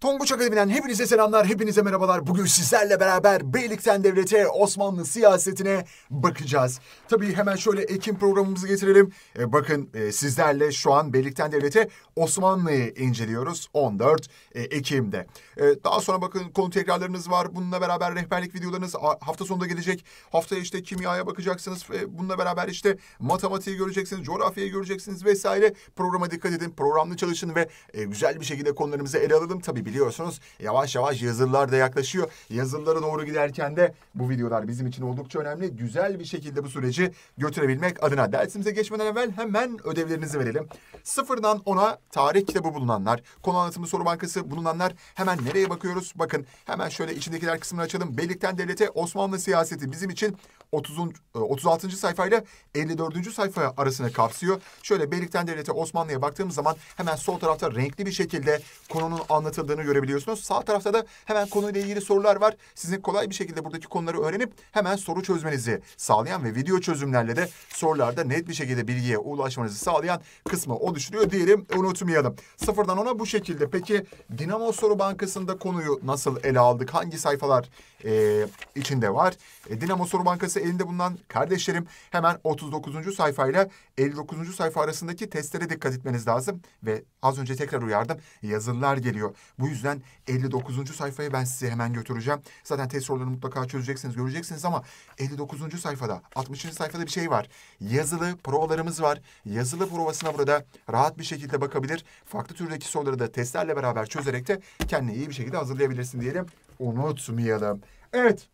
Tonguç Akademi'den hepinize selamlar, hepinize merhabalar. Bugün sizlerle beraber Beylikten Devlete, Osmanlı siyasetine bakacağız. Tabii hemen şöyle Ekim programımızı getirelim. E, bakın e, sizlerle şu an Beylikten Devlete Osmanlı'yı inceliyoruz 14 e, Ekim'de. E, daha sonra bakın konu tekrarlarınız var. Bununla beraber rehberlik videolarınız hafta sonunda gelecek. Haftaya işte kimyaya bakacaksınız. E, bununla beraber işte matematiği göreceksiniz, coğrafyayı göreceksiniz vesaire. Programa dikkat edin, programlı çalışın ve e, güzel bir şekilde konularımızı ele alalım. Tabii biliyorsunuz. Yavaş yavaş yazılılar da yaklaşıyor. Yazılılara doğru giderken de bu videolar bizim için oldukça önemli. Güzel bir şekilde bu süreci götürebilmek adına. Dersimize geçmeden evvel hemen ödevlerinizi verelim. Sıfırdan ona tarih kitabı bulunanlar, konu anlatımı soru bankası bulunanlar hemen nereye bakıyoruz? Bakın hemen şöyle içindekiler kısmını açalım. Beylikten devlete Osmanlı siyaseti bizim için 30'un 36. sayfa ile 54. sayfa arasını kapsıyor. Şöyle Beylikten Devleti Osmanlı'ya baktığımız zaman hemen sol tarafta renkli bir şekilde konunun anlatıldığını görebiliyorsunuz. Sağ tarafta da hemen konuyla ilgili sorular var. Sizin kolay bir şekilde buradaki konuları öğrenip hemen soru çözmenizi sağlayan ve video çözümlerle de sorularda net bir şekilde bilgiye ulaşmanızı sağlayan kısmı oluşturuyor diyelim unutmayalım. Sıfırdan ona bu şekilde. Peki Dinamo Soru Bankası'nda konuyu nasıl ele aldık? Hangi sayfalar e, içinde var? E, Dinamo Soru Bankası varsa elinde bulunan kardeşlerim hemen 39. sayfa ile 59. sayfa arasındaki testlere dikkat etmeniz lazım. Ve az önce tekrar uyardım yazılılar geliyor. Bu yüzden 59. sayfayı ben size hemen götüreceğim. Zaten test sorularını mutlaka çözeceksiniz göreceksiniz ama 59. sayfada 60. sayfada bir şey var. Yazılı provalarımız var. Yazılı provasına burada rahat bir şekilde bakabilir. Farklı türdeki soruları da testlerle beraber çözerek de kendini iyi bir şekilde hazırlayabilirsin diyelim. Unutmayalım. Evet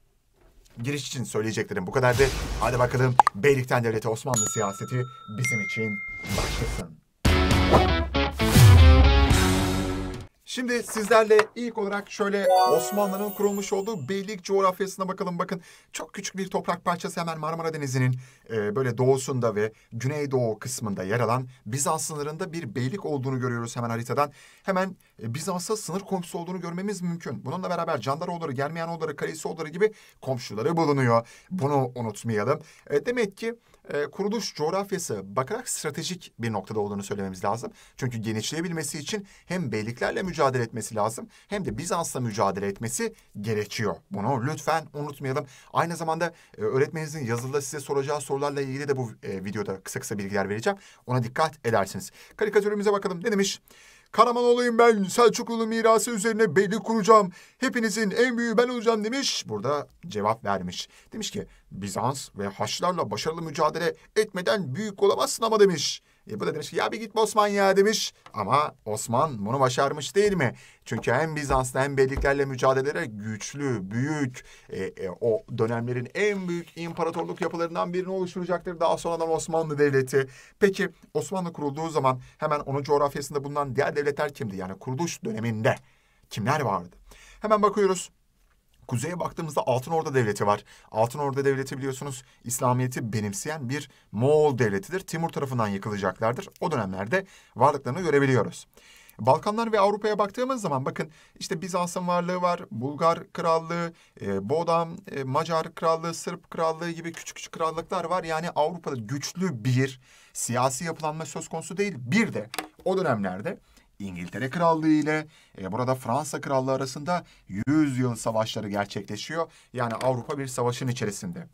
giriş için söyleyeceklerim bu kadardı. Hadi bakalım Beylikten Devleti Osmanlı siyaseti bizim için başlasın. Şimdi sizlerle ilk olarak şöyle Osmanlı'nın kurulmuş olduğu beylik coğrafyasına bakalım. Bakın çok küçük bir toprak parçası hemen Marmara Denizi'nin e, böyle doğusunda ve güneydoğu kısmında yer alan Bizans sınırında bir beylik olduğunu görüyoruz hemen haritadan. Hemen e, Bizans'a sınır komşusu olduğunu görmemiz mümkün. Bununla beraber Candaroğulları, Germiyanoğulları, Karayisoğulları gibi komşuları bulunuyor. Bunu unutmayalım. E, demek ki e, kuruluş coğrafyası bakarak stratejik bir noktada olduğunu söylememiz lazım. Çünkü genişleyebilmesi için hem beyliklerle mücadele etmesi lazım hem de Bizans'la mücadele etmesi gerekiyor. Bunu lütfen unutmayalım. Aynı zamanda e, öğretmeninizin yazılıda size soracağı sorularla ilgili de bu e, videoda kısa kısa bilgiler vereceğim. Ona dikkat edersiniz. Karikatürümüze bakalım ne demiş? Karamanoğlu'yum ben. Selçuklu'nun mirası üzerine beylik kuracağım. Hepinizin en büyüğü ben olacağım demiş. Burada cevap vermiş. Demiş ki Bizans ve Haçlarla başarılı mücadele etmeden büyük olamazsın ama demiş. E, bu da demiş ki ya bir git Osman ya demiş. Ama Osman bunu başarmış değil mi? Çünkü hem Bizans'ta hem Beyliklerle mücadelelere güçlü, büyük, e, e, o dönemlerin en büyük imparatorluk yapılarından birini oluşturacaktır daha sonradan Osmanlı Devleti. Peki Osmanlı kurulduğu zaman hemen onun coğrafyasında bulunan diğer devletler kimdi? Yani kuruluş döneminde kimler vardı? Hemen bakıyoruz. Kuzeye baktığımızda Altın Orda Devleti var. Altın Orda Devleti biliyorsunuz İslamiyet'i benimseyen bir Moğol devletidir. Timur tarafından yıkılacaklardır. O dönemlerde varlıklarını görebiliyoruz. Balkanlar ve Avrupa'ya baktığımız zaman bakın işte Bizans'ın varlığı var, Bulgar Krallığı, e, Bodam, e, Macar Krallığı, Sırp Krallığı gibi küçük küçük krallıklar var. Yani Avrupa'da güçlü bir siyasi yapılanma söz konusu değil. Bir de o dönemlerde İngiltere Krallığı ile e, burada Fransa Krallığı arasında 100 yıl savaşları gerçekleşiyor. Yani Avrupa bir savaşın içerisinde.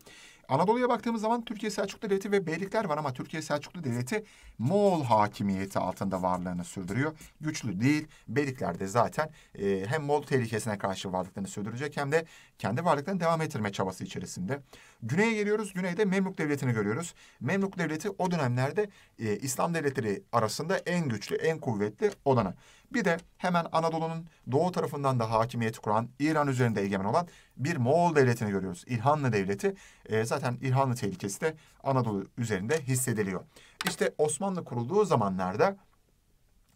Anadolu'ya baktığımız zaman Türkiye Selçuklu Devleti ve beylikler var ama Türkiye Selçuklu Devleti Moğol hakimiyeti altında varlığını sürdürüyor. Güçlü değil. Beylikler de zaten e, hem Moğol tehlikesine karşı varlıklarını sürdürecek hem de kendi varlıklarını devam ettirme çabası içerisinde. Güney'e geliyoruz. Güney'de Memlük Devleti'ni görüyoruz. Memlük Devleti o dönemlerde e, İslam devletleri arasında en güçlü, en kuvvetli olanı. Bir de hemen Anadolu'nun doğu tarafından da hakimiyeti kuran, İran üzerinde egemen olan bir Moğol devletini görüyoruz. İlhanlı devleti e, zaten İlhanlı tehlikesi de Anadolu üzerinde hissediliyor. İşte Osmanlı kurulduğu zamanlarda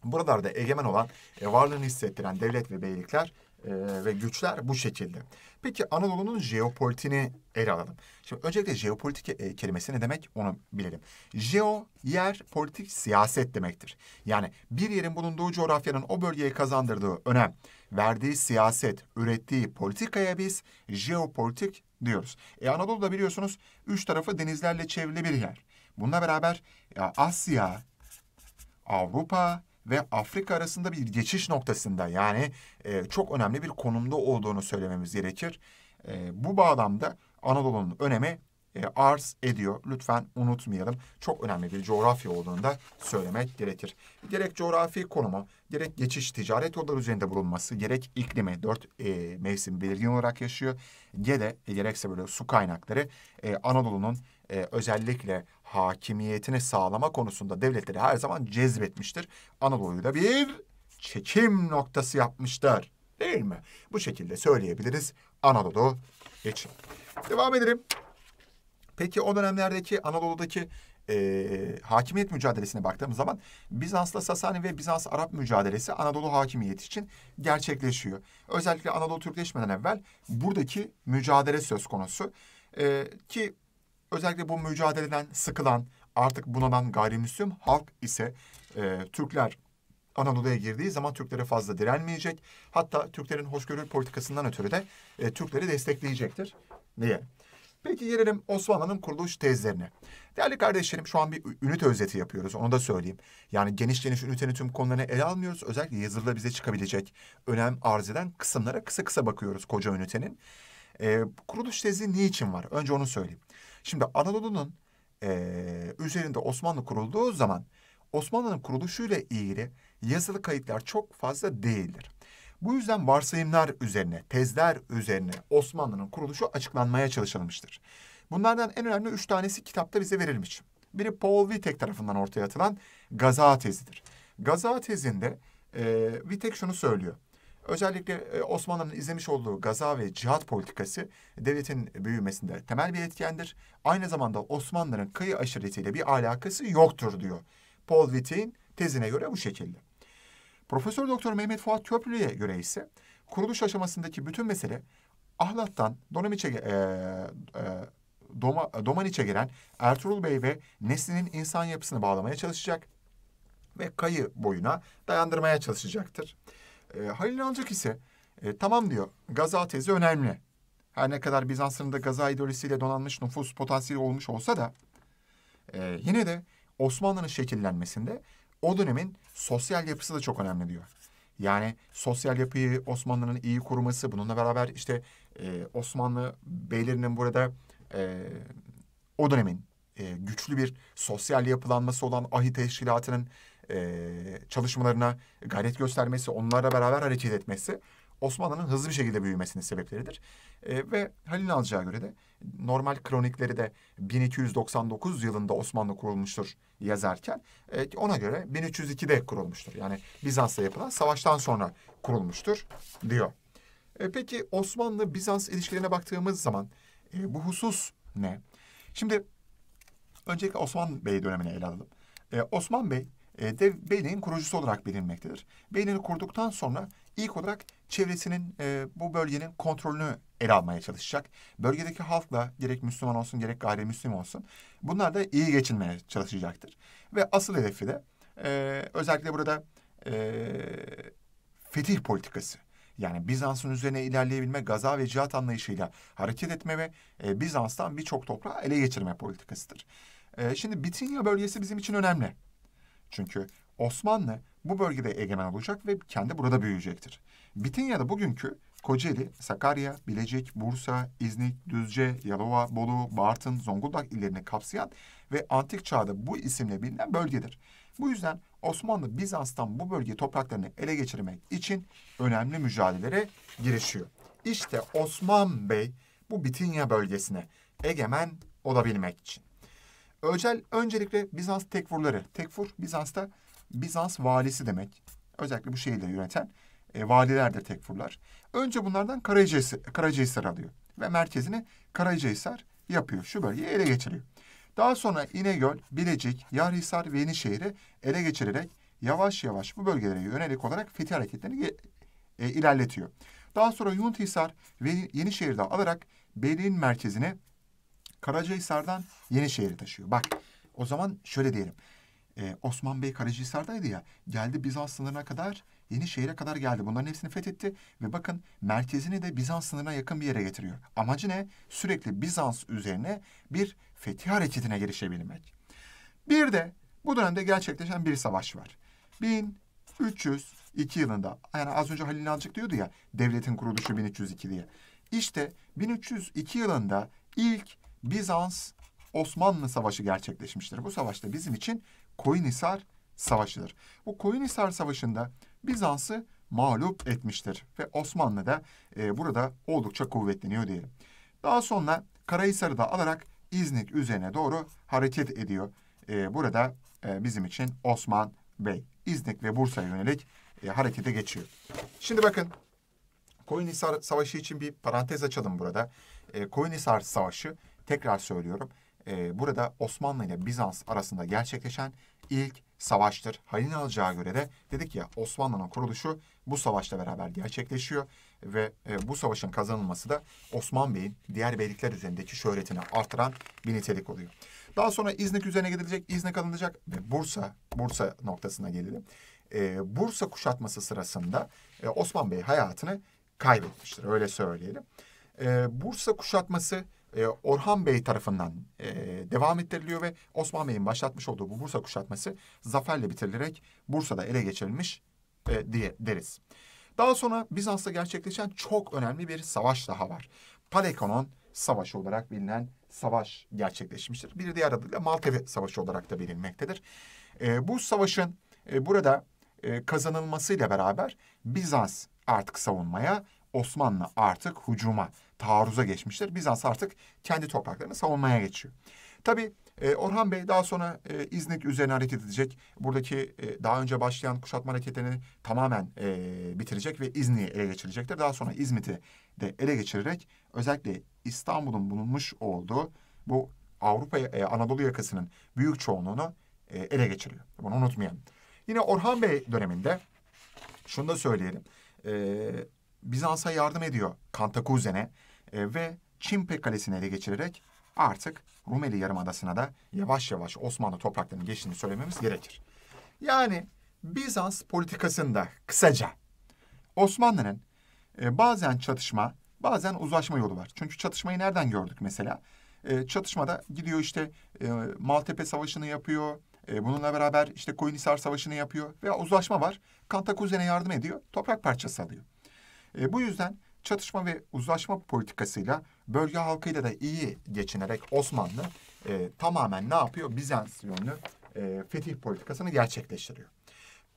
buralarda egemen olan, e, varlığını hissettiren devlet ve beylikler e, ve güçler bu şekilde. Peki Anadolu'nun jeopolitiğini ele alalım. Şimdi öncelikle jeopolitik e, kelimesi ne demek onu bilelim. Jeo yer politik siyaset demektir. Yani bir yerin bulunduğu coğrafyanın o bölgeye kazandırdığı önem, verdiği siyaset, ürettiği politikaya biz jeopolitik diyoruz. E Anadolu'da biliyorsunuz üç tarafı denizlerle çevrili bir yer. Bununla beraber e, Asya, Avrupa ve Afrika arasında bir geçiş noktasında yani e, çok önemli bir konumda olduğunu söylememiz gerekir. E, bu bağlamda Anadolu'nun önemi e, arz ediyor. Lütfen unutmayalım. Çok önemli bir coğrafya olduğunu da söylemek gerekir. Gerek coğrafi konumu, gerek geçiş ticaret yolları üzerinde bulunması, gerek iklimi dört e, mevsim belirgin olarak yaşıyor. Gede, e, gerekse böyle su kaynakları e, Anadolu'nun e, özellikle hakimiyetini sağlama konusunda devletleri her zaman cezbetmiştir. Anadolu'yu da bir çekim noktası yapmışlar. Değil mi? Bu şekilde söyleyebiliriz Anadolu için. Devam edelim. Peki o dönemlerdeki Anadolu'daki e, hakimiyet mücadelesine baktığımız zaman Bizans'la Sasani ve Bizans-Arap mücadelesi Anadolu hakimiyeti için gerçekleşiyor. Özellikle Anadolu Türkleşmeden evvel buradaki mücadele söz konusu. E, ki Özellikle bu mücadeleden sıkılan, artık bunalan gayrimüslim halk ise e, Türkler Anadolu'ya girdiği zaman Türklere fazla direnmeyecek. Hatta Türklerin hoşgörü politikasından ötürü de e, Türkleri destekleyecektir. Niye? Peki gelelim Osmanlı'nın kuruluş tezlerine. Değerli kardeşlerim şu an bir ünite özeti yapıyoruz onu da söyleyeyim. Yani geniş geniş ünitenin tüm konularını ele almıyoruz. Özellikle yazılıda bize çıkabilecek önem arz eden kısımlara kısa kısa bakıyoruz koca ünitenin. E, kuruluş tezi niçin var? Önce onu söyleyeyim. Şimdi Anadolu'nun e, üzerinde Osmanlı kurulduğu zaman Osmanlı'nın kuruluşuyla ilgili yazılı kayıtlar çok fazla değildir. Bu yüzden varsayımlar üzerine, tezler üzerine Osmanlı'nın kuruluşu açıklanmaya çalışılmıştır. Bunlardan en önemli üç tanesi kitapta bize verilmiş. Biri Paul Vitek tarafından ortaya atılan Gaza tezidir. Gaza tezinde e, Vitek şunu söylüyor. Özellikle e, Osmanlı'nın izlemiş olduğu gaza ve cihat politikası devletin büyümesinde temel bir etkendir. Aynı zamanda Osmanlı'nın kıyı aşiretiyle bir alakası yoktur diyor. Paul Wittin tezine göre bu şekilde. Profesör Doktor Mehmet Fuat Köprülü'ye göre ise kuruluş aşamasındaki bütün mesele Ahlat'tan Donomiç'e e, e, Doma, Domaniç'e gelen Ertuğrul Bey ve neslinin insan yapısını bağlamaya çalışacak ve kayı boyuna dayandırmaya çalışacaktır. E, Halil İnalcık ise e, tamam diyor Gaza tezi önemli. Her ne kadar Bizans'ın da Gaza ideolojisiyle donanmış nüfus potansiyeli olmuş olsa da e, yine de Osmanlı'nın şekillenmesinde o dönemin sosyal yapısı da çok önemli diyor. Yani sosyal yapıyı Osmanlı'nın iyi koruması, bununla beraber işte e, Osmanlı beylerinin burada e, o dönemin e, güçlü bir sosyal yapılanması olan ahi teşkilatının e, çalışmalarına gayret göstermesi, onlarla beraber hareket etmesi Osmanlı'nın hızlı bir şekilde büyümesinin sebepleridir. E, ve Halil Nalcı'ya göre de normal kronikleri de 1299 yılında Osmanlı kurulmuştur yazarken e, ona göre 1302'de kurulmuştur. Yani Bizans'ta yapılan savaştan sonra kurulmuştur diyor. E, peki Osmanlı-Bizans ilişkilerine baktığımız zaman e, bu husus ne? Şimdi öncelikle Osman Bey dönemini ele alalım. E, Osman Bey e, de Bailey'in kurucusu olarak bilinmektedir. Bailey'ini kurduktan sonra ilk olarak çevresinin e, bu bölgenin kontrolünü ele almaya çalışacak. Bölgedeki halkla gerek Müslüman olsun gerek gayrimüslim olsun bunlar da iyi geçinmeye çalışacaktır. Ve asıl hedefi de e, özellikle burada e, fetih politikası. Yani Bizans'ın üzerine ilerleyebilme, gaza ve cihat anlayışıyla hareket etme ve e, Bizans'tan birçok toprağı ele geçirme politikasıdır. E, şimdi Bitinya bölgesi bizim için önemli. Çünkü Osmanlı bu bölgede egemen olacak ve kendi burada büyüyecektir. Bitinya'da bugünkü Kocaeli, Sakarya, Bilecik, Bursa, İznik, Düzce, Yalova, Bolu, Bartın, Zonguldak illerini kapsayan ve antik çağda bu isimle bilinen bölgedir. Bu yüzden Osmanlı Bizans'tan bu bölge topraklarını ele geçirmek için önemli mücadelelere girişiyor. İşte Osman Bey bu Bitinya bölgesine egemen olabilmek için. Öcel öncelikle Bizans tekfurları. Tekfur Bizans'ta Bizans valisi demek. Özellikle bu şehirleri yöneten e, valilerdir tekfurlar. Önce bunlardan Karacahisar, Karacahisar alıyor ve merkezini Karacahisar yapıyor. Şu bölgeyi ele geçiriyor. Daha sonra İnegöl, Bilecik, Yarhisar ve Yenişehir'i ele geçirerek yavaş yavaş bu bölgelere yönelik olarak fetih hareketlerini e, ilerletiyor. Daha sonra Yunthisar ve Yenişehir'de alarak Beyliğin merkezini Karacahisar'dan Yenişehir'e taşıyor. Bak o zaman şöyle diyelim. Ee, Osman Bey Karacahisar'daydı ya. Geldi Bizans sınırına kadar Yenişehir'e kadar geldi. Bunların hepsini fethetti ve bakın merkezini de Bizans sınırına yakın bir yere getiriyor. Amacı ne? Sürekli Bizans üzerine bir fetih hareketine girişebilmek. Bir de bu dönemde gerçekleşen bir savaş var. 1302 yılında yani az önce Halil İnalcık diyordu ya devletin kuruluşu 1302 diye. İşte 1302 yılında ilk Bizans Osmanlı Savaşı gerçekleşmiştir. Bu savaşta bizim için Koyunhisar Savaşı'dır. Bu Koyunhisar Savaşı'nda Bizans'ı mağlup etmiştir ve Osmanlı da e, burada oldukça kuvvetleniyor diye. Daha sonra Karahisar'ı da alarak İznik üzerine doğru hareket ediyor. E, burada e, bizim için Osman Bey İznik ve Bursa'ya yönelik e, harekete geçiyor. Şimdi bakın Koyunhisar Savaşı için bir parantez açalım burada. E, Koyunhisar Savaşı tekrar söylüyorum. E, burada Osmanlı ile Bizans arasında gerçekleşen ilk savaştır. Halil Alacağı göre de dedik ya Osmanlı'nın kuruluşu bu savaşla beraber gerçekleşiyor ve e, bu savaşın kazanılması da Osman Bey'in diğer beylikler üzerindeki şöhretini artıran bir nitelik oluyor. Daha sonra İznik üzerine gidilecek, İznik alınacak ve Bursa, Bursa noktasına gelelim. E, Bursa kuşatması sırasında e, Osman Bey hayatını kaybetmiştir öyle söyleyelim. E, Bursa kuşatması e, Orhan Bey tarafından e, devam ettiriliyor ve Osman Bey'in başlatmış olduğu bu Bursa kuşatması zaferle bitirilerek Bursa'da ele geçirilmiş e, diye deriz. Daha sonra Bizans'ta gerçekleşen çok önemli bir savaş daha var. Palekonon Savaşı olarak bilinen savaş gerçekleşmiştir. Bir diğer adıyla Maltepe Savaşı olarak da bilinmektedir. bu savaşın burada e, kazanılmasıyla beraber Bizans artık savunmaya, Osmanlı artık hücuma, taarruza geçmiştir. Bizans artık kendi topraklarını savunmaya geçiyor. Tabi e, Orhan Bey daha sonra e, İznik üzerine hareket edecek. Buradaki e, daha önce başlayan kuşatma hareketlerini tamamen e, bitirecek ve İznik'i ele geçirecektir. Daha sonra İzmit'i de ele geçirerek özellikle İstanbul'un bulunmuş olduğu bu Avrupa e, Anadolu yakasının büyük çoğunluğunu e, ele geçiriyor. Bunu unutmayalım. Yine Orhan Bey döneminde şunu da söyleyelim. E, Bizans'a yardım ediyor Kantakuzen'e e, ve Çimpe Kalesi'ni ele geçirerek artık Rumeli Yarımadası'na da yavaş yavaş Osmanlı topraklarının geçtiğini söylememiz gerekir. Yani Bizans politikasında kısaca Osmanlı'nın e, bazen çatışma, bazen uzlaşma yolu var. Çünkü çatışmayı nereden gördük mesela? E, çatışmada gidiyor işte e, Maltepe Savaşı'nı yapıyor. E, bununla beraber işte Koyunhisar Savaşı'nı yapıyor. Veya uzlaşma var. Kantakuzen'e yardım ediyor. Toprak parçası alıyor. E, bu yüzden çatışma ve uzlaşma politikasıyla bölge halkıyla da iyi geçinerek Osmanlı e, tamamen ne yapıyor? Bizans yönlü e, fetih politikasını gerçekleştiriyor.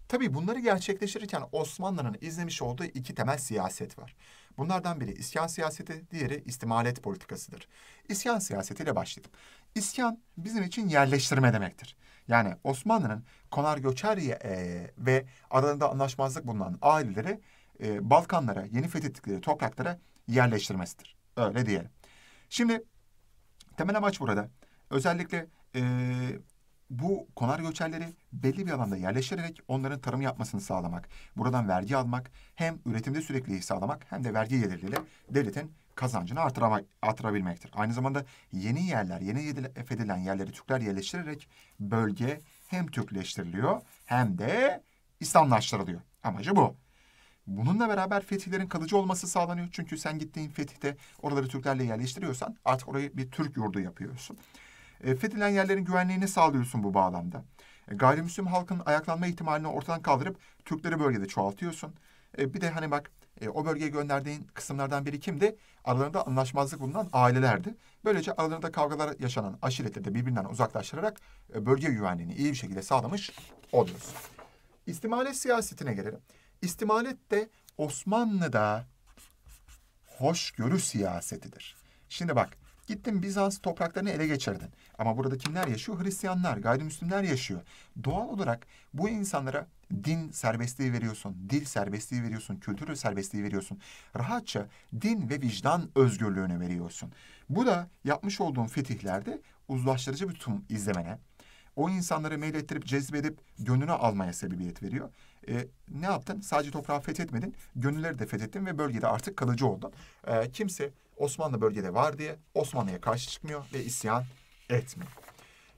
Tabii bunları gerçekleştirirken Osmanlı'nın izlemiş olduğu iki temel siyaset var. Bunlardan biri isyan siyaseti, diğeri istimalet politikasıdır. İsyan siyasetiyle başladım. İsyan bizim için yerleştirme demektir. Yani Osmanlı'nın konar göçer e, ve aralarında anlaşmazlık bulunan aileleri e, Balkanlara, yeni fethettikleri topraklara yerleştirmesidir. Öyle diyelim. Şimdi temel amaç burada. Özellikle e, bu konar göçerleri belli bir alanda yerleştirerek onların tarım yapmasını sağlamak, buradan vergi almak, hem üretimde sürekliliği sağlamak hem de vergi gelirleriyle devletin kazancını artıramak, artırabilmektir. Aynı zamanda yeni yerler, yeni fethedilen yerleri Türkler yerleştirerek bölge hem Türkleştiriliyor hem de İslamlaştırılıyor. Amacı bu. Bununla beraber fetihlerin kalıcı olması sağlanıyor. Çünkü sen gittiğin fetihte oraları Türklerle yerleştiriyorsan artık orayı bir Türk yurdu yapıyorsun. E, fethilen yerlerin güvenliğini sağlıyorsun bu bağlamda. E, gayrimüslim halkın ayaklanma ihtimalini ortadan kaldırıp Türkleri bölgede çoğaltıyorsun. E, bir de hani bak e, o bölgeye gönderdiğin kısımlardan biri kimdi? Aralarında anlaşmazlık bulunan ailelerdi. Böylece aralarında kavgalar yaşanan aşiretleri de birbirinden uzaklaştırarak e, bölge güvenliğini iyi bir şekilde sağlamış oluyorsun. İstimale siyasetine gelelim. İstimalet de Osmanlı'da hoşgörü siyasetidir. Şimdi bak gittin Bizans topraklarını ele geçirdin. Ama burada kimler yaşıyor? Hristiyanlar, gayrimüslimler yaşıyor. Doğal olarak bu insanlara din serbestliği veriyorsun, dil serbestliği veriyorsun, kültür serbestliği veriyorsun. Rahatça din ve vicdan özgürlüğünü veriyorsun. Bu da yapmış olduğun fetihlerde uzlaştırıcı bir tutum izlemene, o insanları meylettirip cezbedip gönlüne almaya sebebiyet veriyor e, ne yaptın? Sadece toprağı fethetmedin, gönülleri de fethettin ve bölgede artık kalıcı oldun. E, kimse Osmanlı bölgede var diye Osmanlı'ya karşı çıkmıyor ve isyan etmiyor.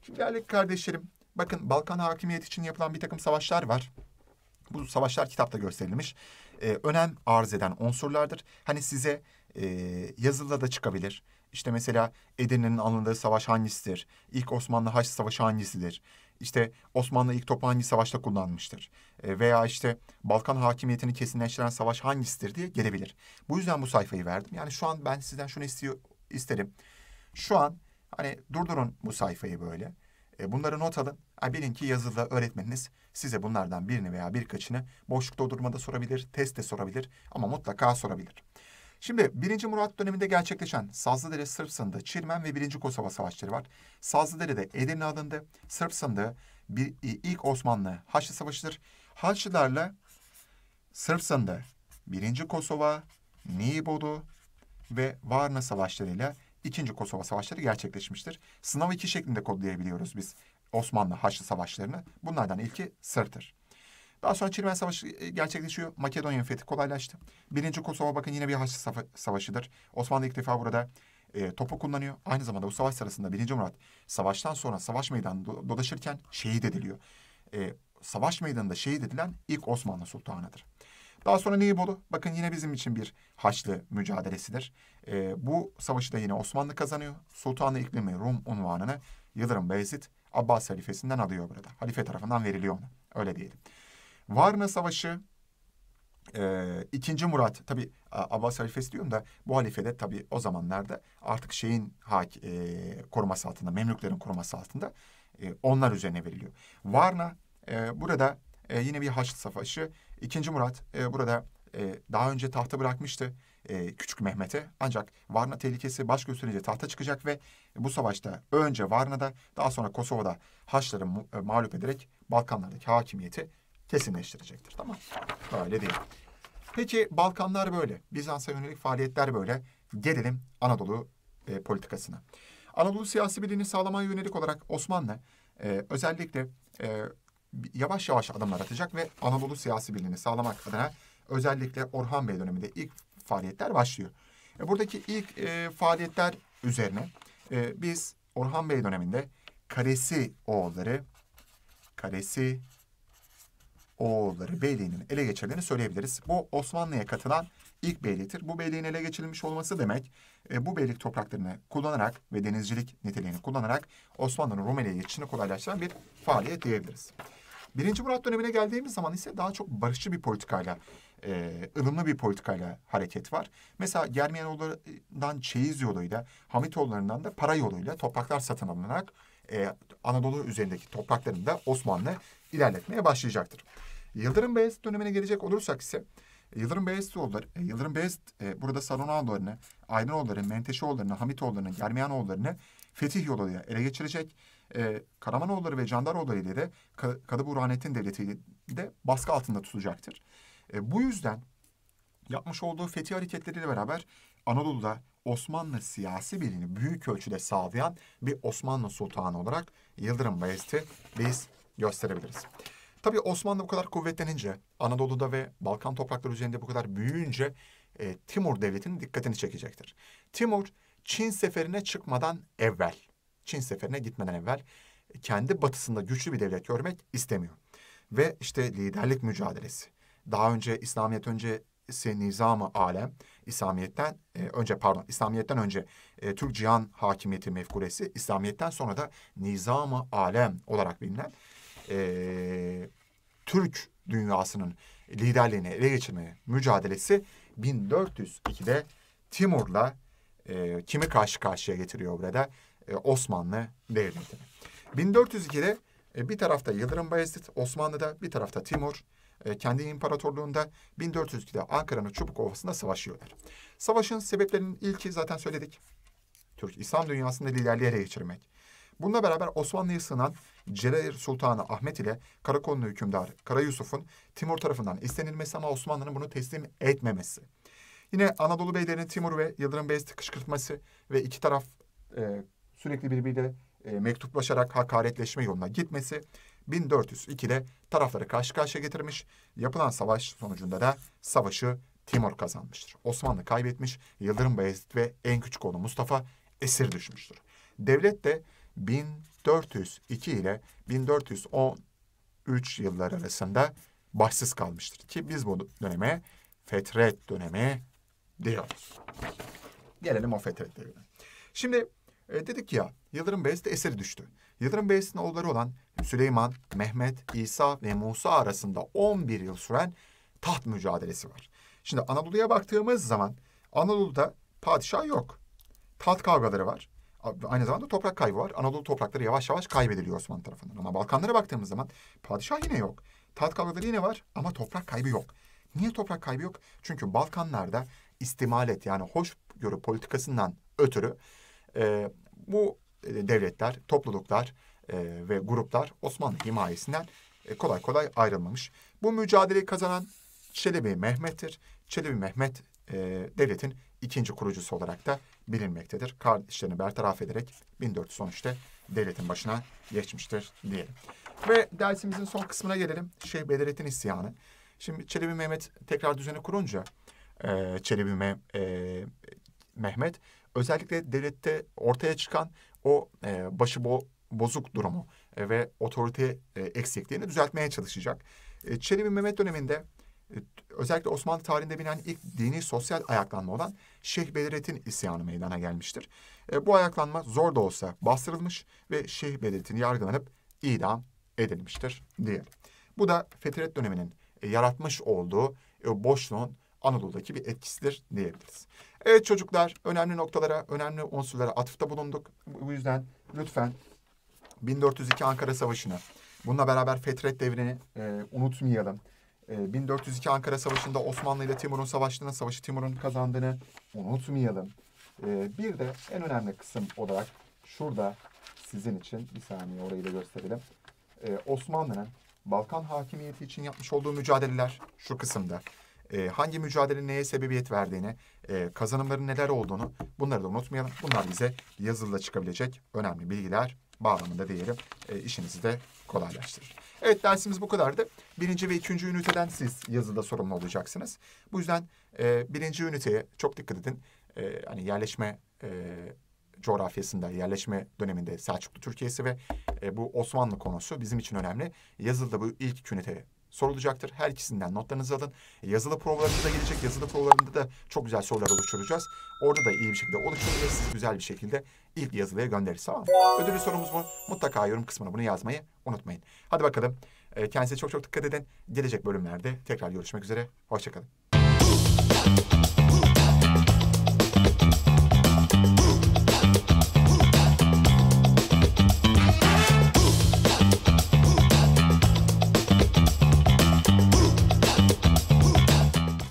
Şimdi değerli kardeşlerim, bakın Balkan hakimiyeti için yapılan bir takım savaşlar var. Bu savaşlar kitapta gösterilmiş. E, önem arz eden unsurlardır. Hani size e, yazılıda da çıkabilir. İşte mesela Edirne'nin alındığı savaş hangisidir? İlk Osmanlı Haç Savaşı hangisidir? işte Osmanlı ilk topu hangi savaşta kullanmıştır? E, veya işte Balkan hakimiyetini kesinleştiren savaş hangisidir diye gelebilir. Bu yüzden bu sayfayı verdim. Yani şu an ben sizden şunu istiyor, isterim. Şu an hani durdurun bu sayfayı böyle. E, bunları not alın. E, bilin ki yazılı öğretmeniniz size bunlardan birini veya birkaçını boşlukta durmada sorabilir, testte sorabilir ama mutlaka sorabilir. Şimdi 1. Murat döneminde gerçekleşen Sazlıdere Sırp Sandığı, Çirmen ve 1. Kosova savaşları var. Sazlıdere'de Edirne adında Sırp Sandığı bir, ilk Osmanlı Haçlı Savaşı'dır. Haçlılarla Sırp Sandığı 1. Kosova, Niğbodu ve Varna savaşlarıyla 2. Kosova savaşları gerçekleşmiştir. Sınav iki şeklinde kodlayabiliyoruz biz Osmanlı Haçlı savaşlarını. Bunlardan ilki Sırp'tır. Daha sonra Çirmen Savaşı e, gerçekleşiyor. Makedonya'nın fethi kolaylaştı. Birinci Kosova bakın yine bir Haçlı Savaşı'dır. Osmanlı ilk defa burada e, topu kullanıyor. Aynı zamanda bu savaş sırasında Birinci Murat savaştan sonra savaş meydanında do dolaşırken şehit ediliyor. E, savaş meydanında şehit edilen ilk Osmanlı Sultanı'dır. Daha sonra Neyibolu bakın yine bizim için bir Haçlı mücadelesidir. E, bu savaşı da yine Osmanlı kazanıyor. Sultanı iklimi Rum unvanını Yıldırım Beyazıt Abbas halifesinden alıyor burada. Halife tarafından veriliyor ona. Öyle diyelim. Varna Savaşı, e, ikinci Murat, tabi Abbas halifesi diyorum da bu halifede tabi o zamanlarda artık şeyin hak, e, koruması altında, Memlüklerin koruması altında e, onlar üzerine veriliyor. Varna e, burada e, yine bir Haçlı Savaşı, ikinci Murat e, burada e, daha önce tahta bırakmıştı e, Küçük Mehmet'e. Ancak Varna tehlikesi baş gösterince tahta çıkacak ve bu savaşta önce Varna'da daha sonra Kosova'da Haçları e, mağlup ederek Balkanlardaki hakimiyeti kesinleştirecektir. Tamam Böyle değil. Peki Balkanlar böyle. Bizans'a yönelik faaliyetler böyle. Gelelim Anadolu e, politikasına. Anadolu siyasi birliğini sağlamaya yönelik olarak Osmanlı e, özellikle e, yavaş yavaş adımlar atacak ve Anadolu siyasi birliğini sağlamak adına özellikle Orhan Bey döneminde ilk faaliyetler başlıyor. E, buradaki ilk e, faaliyetler üzerine e, biz Orhan Bey döneminde Karesi oğulları Karesi Oğulları Beyliği'nin ele geçirdiğini söyleyebiliriz. Bu Osmanlı'ya katılan ilk beyliktir. Bu beyliğin ele geçirilmiş olması demek e, bu beylik topraklarını kullanarak ve denizcilik niteliğini kullanarak Osmanlı'nın Rumeli'ye geçişini kolaylaştıran bir faaliyet diyebiliriz. Birinci Murat dönemine geldiğimiz zaman ise daha çok barışçı bir politikayla, e, ılımlı bir politikayla hareket var. Mesela Germiyanoğullarından çeyiz yoluyla, Hamitoğullarından da para yoluyla topraklar satın alınarak e, Anadolu üzerindeki topraklarında Osmanlı ilerletmeye başlayacaktır. Yıldırım Beyazıt dönemine gelecek olursak ise e, Yıldırım Beyazıt Beyazıtoğulları, e, Yıldırım Beyazıt e, burada Sarunoğullarını, Aydınoğullarını, Menteşeoğullarını, Hamitoğullarını, Germiyanoğullarını fetih yoluyla ele geçirecek. E, Karamanoğulları ve Candaroğulları ile de Kadı Burhanettin Devleti de baskı altında tutacaktır. E, bu yüzden yapmış olduğu fetih hareketleriyle beraber Anadolu'da Osmanlı siyasi birliğini büyük ölçüde sağlayan bir Osmanlı Sultanı olarak Yıldırım Bayezid'i biz gösterebiliriz. Tabii Osmanlı bu kadar kuvvetlenince, Anadolu'da ve Balkan toprakları üzerinde bu kadar büyüyünce e, Timur Devleti'nin dikkatini çekecektir. Timur, Çin seferine çıkmadan evvel, Çin seferine gitmeden evvel kendi batısında güçlü bir devlet görmek istemiyor. Ve işte liderlik mücadelesi. Daha önce İslamiyet önce se nizamı alem İslamiyet'ten e, önce pardon İslamiyet'ten önce e, Türk cihan hakimiyeti mefkuresi İslamiyet'ten sonra da nizamı alem olarak bilinen e, Türk dünyasının liderliğini ele geçirmeye mücadelesi 1402'de Timur'la e, kimi karşı karşıya getiriyor burada? E, Osmanlı Devleti'ni. 1402'de e, bir tarafta Yıldırım Bayezid Osmanlı'da, bir tarafta Timur e, kendi imparatorluğunda 1402'de Ankara'nın Çubuk Ovası'nda savaşıyorlar. Savaşın sebeplerinin ilki zaten söyledik. Türk İslam dünyasında liderliğe geçirmek. Bununla beraber Osmanlı'ya sığınan Celal Sultanı Ahmet ile Karakonlu hükümdar Kara Yusuf'un Timur tarafından istenilmesi ama Osmanlı'nın bunu teslim etmemesi. Yine Anadolu beylerinin Timur ve Yıldırım Beyazıt'ı kışkırtması ve iki taraf e, sürekli birbiriyle e, mektuplaşarak hakaretleşme yoluna gitmesi 1402'de tarafları karşı karşıya getirmiş. Yapılan savaş sonucunda da savaşı Timur kazanmıştır. Osmanlı kaybetmiş, Yıldırım Bayezid ve en küçük oğlu Mustafa esir düşmüştür. Devlet de 1402 ile 1413 yılları arasında başsız kalmıştır. Ki biz bu döneme fetret dönemi diyoruz. Gelelim o fetret devrine. Şimdi e, dedik ya Yıldırım Beyazıt esir düştü. Yıldırım Beyazıt'ın oğulları olan Süleyman, Mehmet, İsa ve Musa arasında 11 yıl süren taht mücadelesi var. Şimdi Anadolu'ya baktığımız zaman Anadolu'da padişah yok. Taht kavgaları var. Aynı zamanda toprak kaybı var. Anadolu toprakları yavaş yavaş kaybediliyor Osmanlı tarafından. Ama Balkanlara baktığımız zaman padişah yine yok. Taht kavgaları yine var ama toprak kaybı yok. Niye toprak kaybı yok? Çünkü Balkanlarda istimalet yani hoşgörü politikasından ötürü e, bu devletler, topluluklar e, ve gruplar Osmanlı himayesinden e, kolay kolay ayrılmamış. Bu mücadeleyi kazanan Çelebi Mehmet'tir. Çelebi Mehmet e, devletin ikinci kurucusu olarak da bilinmektedir. Kardeşlerini bertaraf ederek 1413'te devletin başına geçmiştir diyelim. Ve dersimizin son kısmına gelelim. Şeyh Bedrettin isyanı. Şimdi Çelebi Mehmet tekrar düzeni kurunca e, Çelebi Me, e, Mehmet özellikle devlette ortaya çıkan o e, başı bo bozuk durumu e, ve otorite e, eksikliğini düzeltmeye çalışacak. E, Çelebi Mehmet döneminde e, özellikle Osmanlı tarihinde bilinen ilk dini sosyal ayaklanma olan Şeyh Beliret'in isyanı meydana gelmiştir. bu ayaklanma zor da olsa bastırılmış ve Şeyh Beliret'in yargılanıp idam edilmiştir diye. Bu da Fetret döneminin yaratmış olduğu e, boşluğun Anadolu'daki bir etkisidir diyebiliriz. Evet çocuklar önemli noktalara, önemli unsurlara atıfta bulunduk. Bu yüzden lütfen 1402 Ankara Savaşı'nı, bununla beraber Fetret devrini e, unutmayalım. E, 1402 Ankara Savaşı'nda Osmanlı ile Timur'un savaştığını, savaşı Timur'un kazandığını unutmayalım. E, bir de en önemli kısım olarak şurada sizin için, bir saniye orayı da gösterelim. E, Osmanlı'nın Balkan hakimiyeti için yapmış olduğu mücadeleler şu kısımda e, hangi mücadele neye sebebiyet verdiğini, e, kazanımların neler olduğunu bunları da unutmayalım. Bunlar bize yazılıda çıkabilecek önemli bilgiler bağlamında diyelim e, işinizi de kolaylaştırır. Evet dersimiz bu kadardı. Birinci ve ikinci üniteden siz yazıda sorumlu olacaksınız. Bu yüzden e, birinci üniteye çok dikkat edin. E, hani yerleşme e, coğrafyasında, yerleşme döneminde Selçuklu Türkiye'si ve e, bu Osmanlı konusu bizim için önemli. Yazıda bu ilk üniteye sorulacaktır. Her ikisinden notlarınızı alın. E, yazılı provalarında da gelecek. Yazılı provalarında da çok güzel sorular oluşturacağız. Orada da iyi bir şekilde oluşturacağız. Siz güzel bir şekilde ilk yazılıya göndeririz. Tamam mı? Ödülü sorumuz bu. Mutlaka yorum kısmına bunu yazmayı unutmayın. Hadi bakalım. E, kendinize çok çok dikkat edin. Gelecek bölümlerde tekrar görüşmek üzere. Hoşçakalın.